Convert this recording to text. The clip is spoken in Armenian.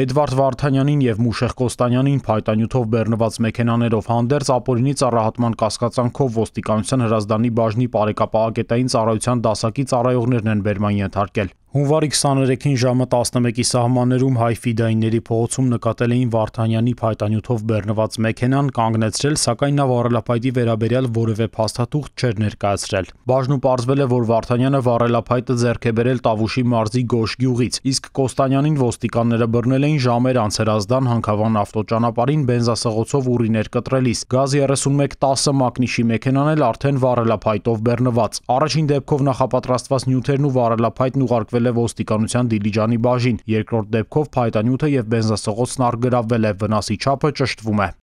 Էդվարդ Վարդանյանին եւ Մուշեղ Կոստանյանին փայտանյութով բեռնված մեքենաներով հանդերձ ապօրինի ծառահատման կասկածանքով ոստիկանության հրազդանի բաժնի բարեկապահակետային ծառայության դասակի ծառայողներն են բերման ենթարկել։ Հունվարի 23-ին ժամը 11-ի սահմաններում հայֆիդայինների փողոցում նկատել էին Վարդանյանի փայտանյութով բեռնված մեքենան կանգնեցրել, սակայն նա վառելափայտի վերաբերյալ որևէ փաստաթուղթ չէր ներկայացրել։ Բաժնում պարզվել է, որ Վարդանյանը վառելափայտը ձեռք է բերել Տավուշի մարզի Գոշ գյուղից, իսկ Կոստանյանին ոստիկանները բռնել էին ժամեր անց Հրազդան հանքավան ավտոճանապարհին բենզասղոցով ուրիներ կտրելիս։ Գազ 3110 մակնիշի մեքենան էլ արդեն վառելափայտով բեռնված։ Առաջին դեպքով նախապատրաստված նյութերն ու վառելափայտն ուղարկվել հաղորդել է ոստիկանության Դիլիջանի բաժին։ Երկրորդ դեպքով փայտանյութը եւ բենզոսողոցն առգրավվել է, վնասի չափը ճշտվում է։